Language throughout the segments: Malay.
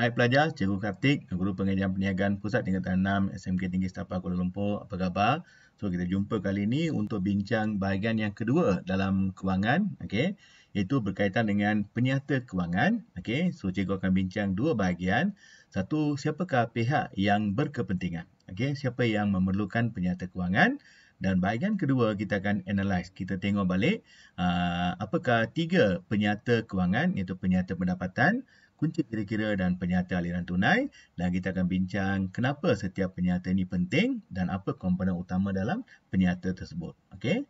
Hai pelajar, Cikgu Kartik, Guru Pengajian Perniagaan Pusat tingkat 6 SMK Tinggi Setapak Kuala Lumpur. Apa khabar? So, kita jumpa kali ini untuk bincang bahagian yang kedua dalam kewangan. Okay? Iaitu berkaitan dengan penyata kewangan. Okay? So, Cikgu akan bincang dua bahagian. Satu, siapakah pihak yang berkepentingan? Okay? Siapa yang memerlukan penyata kewangan? Dan bahagian kedua kita akan analyse, kita tengok balik uh, apakah tiga penyata kewangan iaitu penyata pendapatan, kunci kira-kira dan penyata aliran tunai dan kita akan bincang kenapa setiap penyata ini penting dan apa komponen utama dalam penyata tersebut. Okey.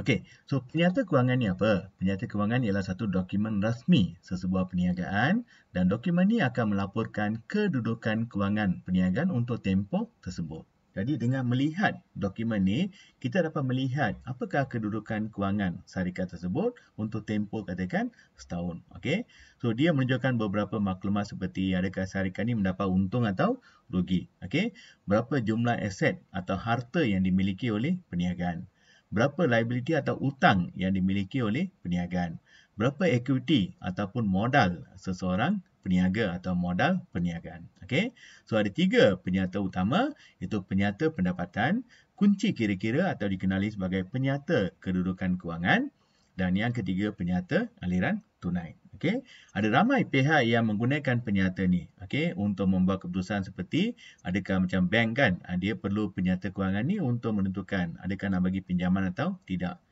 Okey, so penyata kewangan ni apa? Penyata kewangan ialah satu dokumen rasmi sesebuah perniagaan dan dokumen ni akan melaporkan kedudukan kewangan perniagaan untuk tempoh tersebut. Jadi dengan melihat dokumen ni, kita dapat melihat apakah kedudukan kewangan syarikat tersebut untuk tempoh katakan setahun. Okay? So dia menunjukkan beberapa maklumat seperti adakah syarikat ni mendapat untung atau rugi. Okay? Berapa jumlah aset atau harta yang dimiliki oleh perniagaan. Berapa liability atau utang yang dimiliki oleh perniagaan. Berapa equity ataupun modal seseorang peniaga atau modal perniagaan. Okey. So ada tiga penyata utama iaitu penyata pendapatan, kunci kira-kira atau dikenali sebagai penyata kedudukan kewangan dan yang ketiga penyata aliran tunai. Okey. Ada ramai pihak yang menggunakan penyata ni. Okey, untuk membuat keputusan seperti adakah macam bank kan, ah, dia perlu penyata kewangan ni untuk menentukan adakah nak bagi pinjaman atau tidak.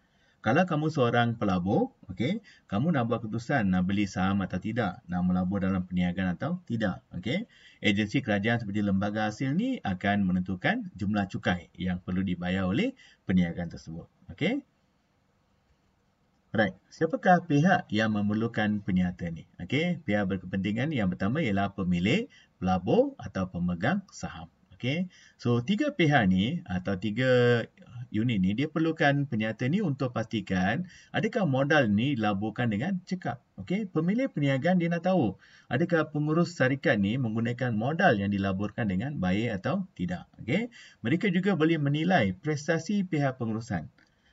Kalau kamu seorang pelabur, okay, kamu nak buat keputusan nak beli saham atau tidak, nak melabur dalam perniagaan atau tidak, okay? Agensi kerajaan seperti lembaga hasil ni akan menentukan jumlah cukai yang perlu dibayar oleh perniagaan tersebut, okay? Right. Siapakah pihak yang memerlukan penyata ni? okay? pihak berkepentingan yang pertama ialah pemilik, pelabur atau pemegang saham. okay? So, tiga pihak ni atau tiga unit ni dia perlukan penyata ni untuk pastikan adakah modal ni dilaburkan dengan cekap. Okey, pemilik perniagaan dia nak tahu adakah pengurus syarikat ni menggunakan modal yang dilaburkan dengan baik atau tidak. Okey, mereka juga boleh menilai prestasi pihak pengurusan.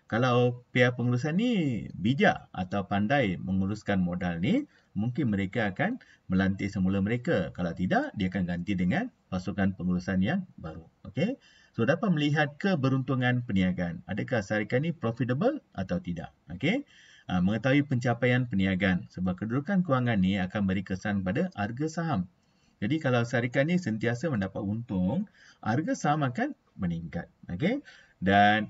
Kalau pihak pengurusan ni bijak atau pandai menguruskan modal ni, mungkin mereka akan melantik semula mereka. Kalau tidak, dia akan ganti dengan pasukan pengurusan yang baru. Okay. So, dapat melihat keberuntungan peniagaan? Adakah syarikat ini profitable atau tidak. Okay. Ha, ah, mengetahui pencapaian peniagaan Sebab kedudukan kewangan ini akan beri kesan pada harga saham. Jadi, kalau syarikat ini sentiasa mendapat untung, harga saham akan meningkat. Okay. Dan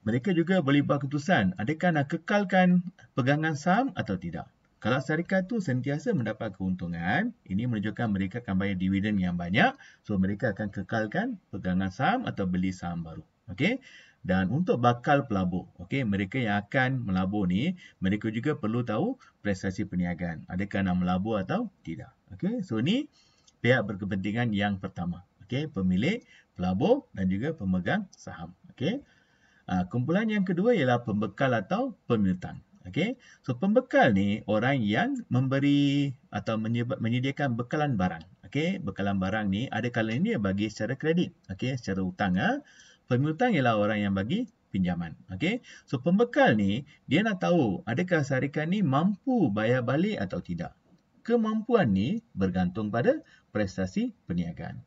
mereka juga boleh buat keputusan. Adakah nak kekalkan pegangan saham atau tidak. Kalau syarikat tu sentiasa mendapat keuntungan, ini menunjukkan mereka akan bayar dividen yang banyak. So, mereka akan kekalkan pegangan saham atau beli saham baru. Okay? Dan untuk bakal pelabur, okay, mereka yang akan melabur ni, mereka juga perlu tahu prestasi perniagaan. Adakah nak melabur atau tidak. Okay, so, ni pihak berkepentingan yang pertama. Okay, pemilik, pelabur dan juga pemegang saham. Okay. Ah, kumpulan yang kedua ialah pembekal atau penyutang. Okey. So pembekal ni orang yang memberi atau menyediakan bekalan barang. Okey, bekalan barang ni ada kalanya dia bagi secara kredit. Okey, secara hutang ah. Ha? Pemutang ialah orang yang bagi pinjaman. Okey. So pembekal ni dia nak tahu adakah syarikat ni mampu bayar balik atau tidak. Kemampuan ni bergantung pada prestasi perniagaan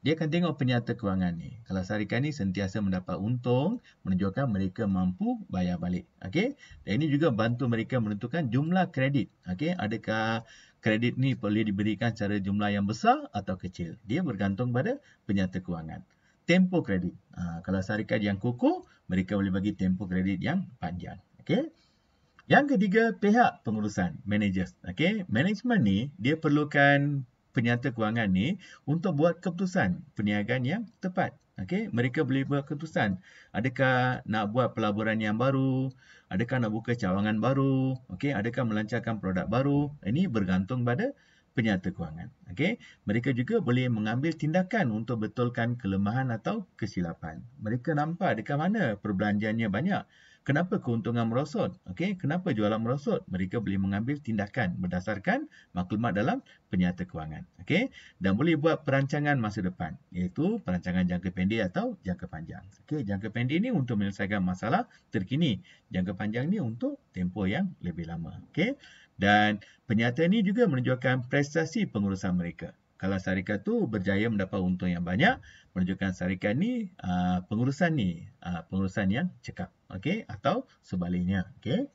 dia akan tengok penyata kewangan ni. Kalau syarikat ni sentiasa mendapat untung, menunjukkan mereka mampu bayar balik. Okey. Dan ini juga bantu mereka menentukan jumlah kredit. Okey. Adakah kredit ni boleh diberikan secara jumlah yang besar atau kecil. Dia bergantung pada penyata kewangan. Tempo kredit. Ha, kalau syarikat yang kukuh, mereka boleh bagi tempo kredit yang panjang. Okey. Yang ketiga, pihak pengurusan, managers. Okay? Management ni, dia perlukan penyata kewangan ni untuk buat keputusan perniagaan yang tepat. Okay, mereka boleh buat keputusan adakah nak buat pelaburan yang baru, adakah nak buka cawangan baru, Okay, adakah melancarkan produk baru. Ini bergantung pada penyata kewangan. Okay, mereka juga boleh mengambil tindakan untuk betulkan kelemahan atau kesilapan. Mereka nampak adakah mana perbelanjaannya banyak. Kenapa keuntungan merosot? Okey, kenapa jualan merosot? Mereka boleh mengambil tindakan berdasarkan maklumat dalam penyata kewangan. Okey, dan boleh buat perancangan masa depan iaitu perancangan jangka pendek atau jangka panjang. Okey, jangka pendek ini untuk menyelesaikan masalah terkini. Jangka panjang ni untuk tempoh yang lebih lama. Okey, dan penyata ini juga menunjukkan prestasi pengurusan mereka kalau syarikat tu berjaya mendapat untung yang banyak menunjukkan syarikat ni uh, pengurusan ni uh, pengurusan yang cekap okey atau sebaliknya okey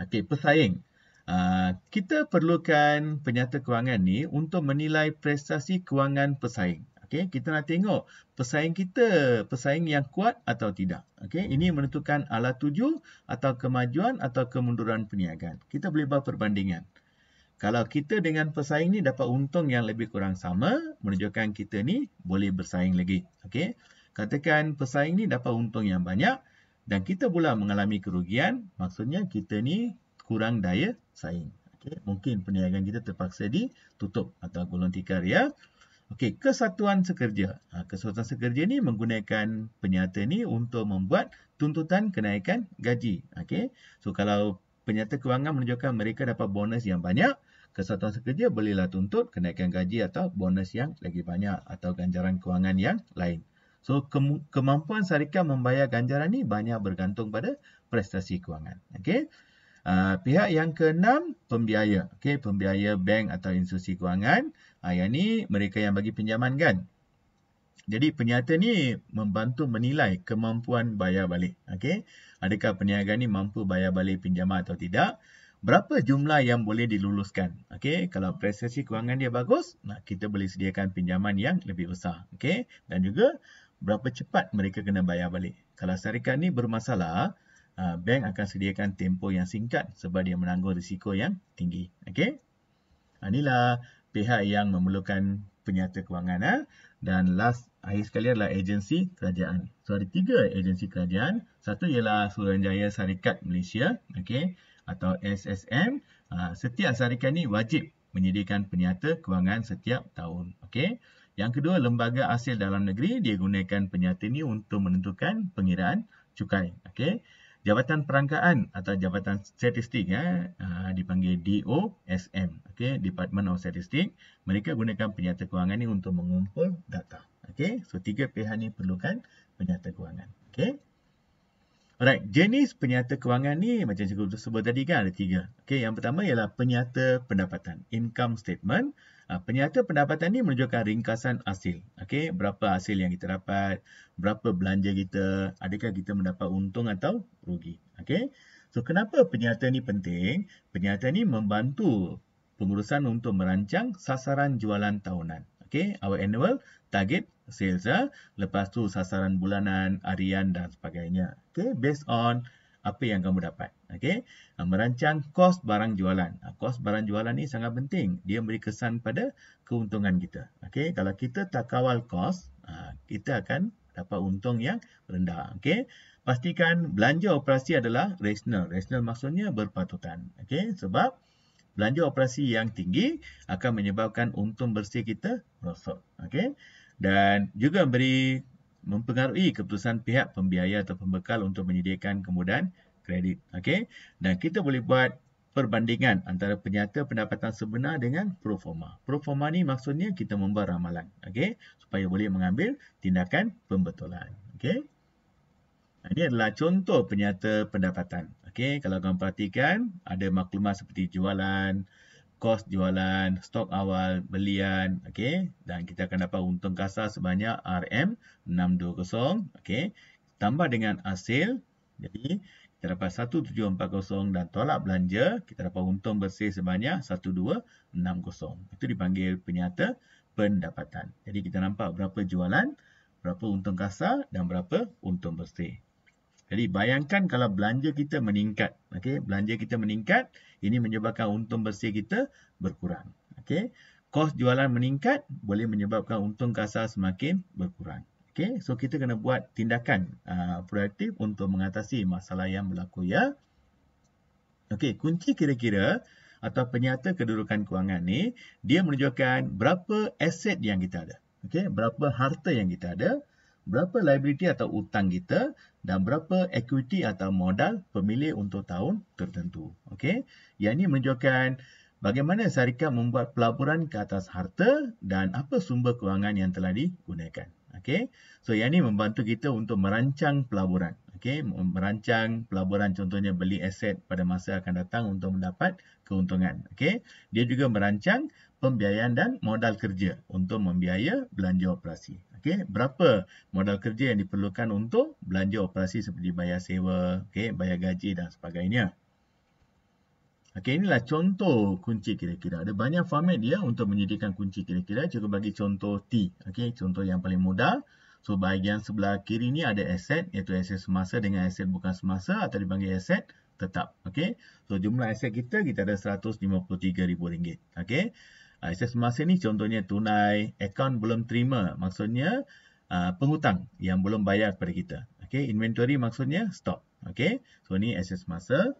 okey pesaing uh, kita perlukan penyata kewangan ni untuk menilai prestasi kewangan pesaing okey kita nak tengok pesaing kita pesaing yang kuat atau tidak okey ini menentukan alat tuju atau kemajuan atau kemunduran perniagaan kita boleh buat perbandingan kalau kita dengan pesaing ni dapat untung yang lebih kurang sama, menunjukkan kita ni boleh bersaing lagi. Okey. Katakan pesaing ni dapat untung yang banyak dan kita pula mengalami kerugian, maksudnya kita ni kurang daya saing. Okey, mungkin perniagaan kita terpaksa ditutup atau gulung tikar ya. Okey, kesatuan sekerja. Ha, kesatuan sekerja ni menggunakan penyata ni untuk membuat tuntutan kenaikan gaji. Okey. So kalau penyata kewangan menunjukkan mereka dapat bonus yang banyak, kesatuan sekerja bolehlah tuntut kenaikan gaji atau bonus yang lagi banyak atau ganjaran kewangan yang lain. So, kem- kemampuan syarikat membayar ganjaran ini banyak bergantung pada prestasi kewangan. Okay? Uh, ah, pihak yang keenam, pembiaya. Okay, pembiaya bank atau institusi kewangan. Uh, yang ini mereka yang bagi pinjaman kan. Jadi peniaga ni membantu menilai kemampuan bayar balik. Okey. Adakah peniaga ni mampu bayar balik pinjaman atau tidak? Berapa jumlah yang boleh diluluskan? Okey, kalau prestasi kewangan dia bagus, nah kita boleh sediakan pinjaman yang lebih besar. Okey, dan juga berapa cepat mereka kena bayar balik. Kalau syarikat ni bermasalah, ah, bank akan sediakan tempoh yang singkat sebab dia menanggung risiko yang tinggi. Okey. Ah, inilah pihak yang memerlukan penyata kewangan. Ah. Dan last akhir sekali adalah agensi kerajaan. So ada tiga agensi kerajaan. Satu ialah Suruhanjaya Syarikat Malaysia okay, atau SSM. Ha, ah, setiap syarikat ini wajib menyediakan penyata kewangan setiap tahun. Okay. Yang kedua, lembaga hasil dalam negeri dia gunakan penyata ini untuk menentukan pengiraan cukai. Okay. Jabatan Perangkaan atau Jabatan Statistik ya, dipanggil DOSM, okay, Department of Statistics. Mereka gunakan penyata kewangan ini untuk mengumpul data. Okay, so tiga pilihan ni perlukan penyata kewangan. Okay. Alright, jenis penyata kewangan ni macam cikgu sebut tadi kan ada tiga. Okay, yang pertama ialah penyata pendapatan, income statement. Ah, penyata pendapatan ni menunjukkan ringkasan hasil. Okay, berapa hasil yang kita dapat, berapa belanja kita, adakah kita mendapat untung atau rugi. Okay. so kenapa penyata ni penting? Penyata ni membantu pengurusan untuk merancang sasaran jualan tahunan. Okay, our annual target sales. Ya. Lepas tu sasaran bulanan, harian dan sebagainya. Okay, based on apa yang kamu dapat. Okay, ah, merancang kos barang jualan. Ah, kos barang jualan ni sangat penting. Dia memberi kesan pada keuntungan kita. Okay, kalau kita tak kawal kos, kita akan dapat untung yang rendah. Okay, pastikan belanja operasi adalah rasional. Rasional maksudnya berpatutan. Okay, sebab belanja operasi yang tinggi akan menyebabkan untung bersih kita rosak. okay? Dan juga beri mempengaruhi keputusan pihak pembiaya atau pembekal untuk menyediakan kemudahan kredit. okay? Dan kita boleh buat perbandingan antara penyata pendapatan sebenar dengan proforma. Proforma Pro ni maksudnya kita membuat ramalan. okay? Supaya boleh mengambil tindakan pembetulan. okay? Ini adalah contoh penyata pendapatan. Okey, kalau kamu perhatikan, ada maklumat seperti jualan, kos jualan, stok awal, belian. Okey, dan kita akan dapat untung kasar sebanyak RM620. Okey, tambah dengan hasil. Jadi, kita dapat 1740 dan tolak belanja. Kita dapat untung bersih sebanyak 1260. Itu dipanggil penyata pendapatan. Jadi, kita nampak berapa jualan, berapa untung kasar dan berapa untung bersih. Jadi bayangkan kalau belanja kita meningkat. Okay? Belanja kita meningkat, ini menyebabkan untung bersih kita berkurang. Okay? Kos jualan meningkat boleh menyebabkan untung kasar semakin berkurang. Okay? So kita kena buat tindakan uh, proaktif untuk mengatasi masalah yang berlaku. ya. Okay, kunci kira-kira atau penyata kedudukan kewangan ni, dia menunjukkan berapa aset yang kita ada. Okay? Berapa harta yang kita ada. Berapa liability atau utang kita dan berapa equity atau modal pemilik untuk tahun tertentu. Okey, yang ini menunjukkan bagaimana syarikat membuat pelaburan ke atas harta dan apa sumber kewangan yang telah digunakan. Okey, so yang ini membantu kita untuk merancang pelaburan. Okey, merancang pelaburan contohnya beli aset pada masa akan datang untuk mendapat keuntungan. Okey, dia juga merancang pembiayaan dan modal kerja untuk membiaya belanja operasi. Okey, berapa modal kerja yang diperlukan untuk belanja operasi seperti bayar sewa, okey, bayar gaji dan sebagainya. Okey, inilah contoh kunci kira-kira. Ada banyak format dia untuk menyediakan kunci kira-kira. Cukup bagi contoh T. Okey, contoh yang paling mudah. So, bahagian sebelah kiri ni ada aset iaitu aset semasa dengan aset bukan semasa atau dipanggil aset tetap. Okey. So, jumlah aset kita kita ada RM153,000. Okey. Ah, semasa ni contohnya tunai, akaun belum terima. Maksudnya ah, pengutang yang belum bayar kepada kita. Okay, inventory maksudnya stop. Okay, so ni ASSET semasa.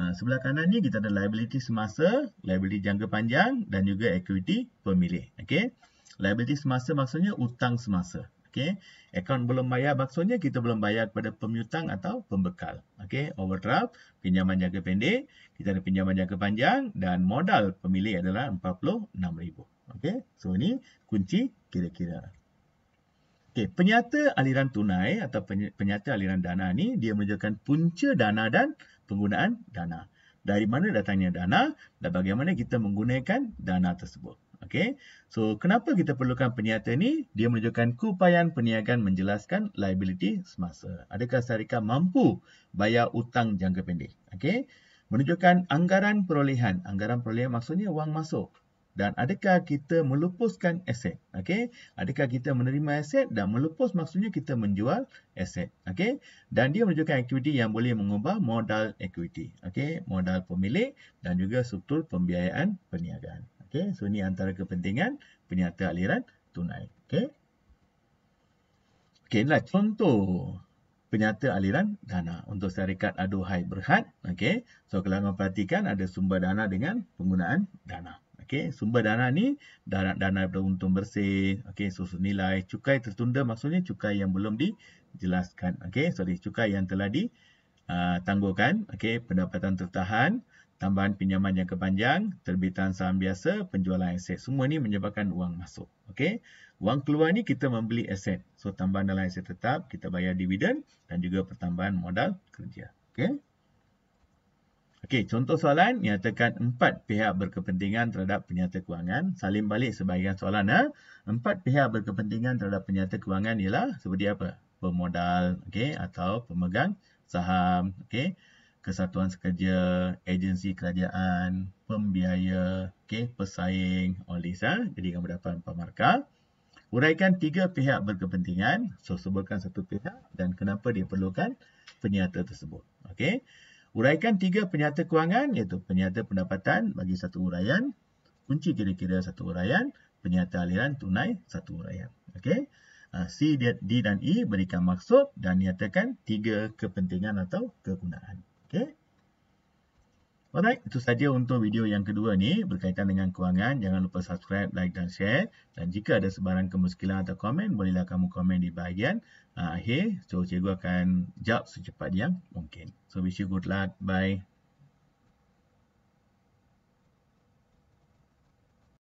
Ah, sebelah kanan ni kita ada liability semasa, liability jangka panjang dan juga equity pemilih. Okay, liability semasa maksudnya utang semasa okey akaun belum bayar maksudnya kita belum bayar kepada pemutang atau pembekal okey overdraft pinjaman jangka pendek kita ada pinjaman jangka panjang dan modal pemilik adalah 46000 okey so ini kunci kira-kira okey penyata aliran tunai atau penyata aliran dana ni dia menunjukkan punca dana dan penggunaan dana dari mana datangnya dana dan bagaimana kita menggunakan dana tersebut Okay, So, kenapa kita perlukan peniata ini? Dia menunjukkan keupayaan peniagaan menjelaskan liability semasa. Adakah syarikat mampu bayar hutang jangka pendek? Okay, Menunjukkan anggaran perolehan. Anggaran perolehan maksudnya wang masuk. Dan adakah kita melupuskan aset? Okay, Adakah kita menerima aset dan melupus maksudnya kita menjual aset? Okay, Dan dia menunjukkan aktiviti yang boleh mengubah modal equity. Okay, Modal pemilik dan juga struktur pembiayaan perniagaan. Okey, so ni antara kepentingan penyata aliran tunai. Okey. Okey, inilah contoh penyata aliran dana untuk syarikat aduhai berhad. Okey. So kalau anda perhatikan ada sumber dana dengan penggunaan dana. Okey, sumber dana ni dana dana untung bersih. Okey, susu nilai cukai tertunda maksudnya cukai yang belum dijelaskan. Okey, sorry cukai yang telah di uh, tangguhkan. Okey, pendapatan tertahan tambahan pinjaman jangka panjang, terbitan saham biasa, penjualan aset. Semua ni menyebabkan wang masuk. Okey. Wang keluar ni kita membeli aset. So tambahan dalam aset tetap, kita bayar dividen dan juga pertambahan modal kerja. Okey. Okey, contoh soalan nyatakan empat pihak berkepentingan terhadap penyata kewangan. Salim balik sebahagian soalan. Ha? Empat pihak berkepentingan terhadap penyata kewangan ialah seperti apa? Pemodal okay? atau pemegang saham. Okey kesatuan sekerja, agensi kerajaan, pembiaya, okay, pesaing, all this. Ha? Jadi, kamu dapat empat markah. Uraikan tiga pihak berkepentingan. So, sebutkan satu pihak dan kenapa dia perlukan penyata tersebut. Okay. Uraikan tiga penyata kewangan iaitu penyata pendapatan bagi satu uraian. Kunci kira-kira satu uraian. Penyata aliran tunai satu uraian. Okay. Ah, C, D dan E berikan maksud dan nyatakan tiga kepentingan atau kegunaan. Okay. Alright, itu saja untuk video yang kedua ni berkaitan dengan kewangan. Jangan lupa subscribe, like dan share. Dan jika ada sebarang kemuskilan atau komen, bolehlah kamu komen di bahagian uh, akhir. So, cikgu akan jawab secepat yang mungkin. So, wish you good luck. Bye.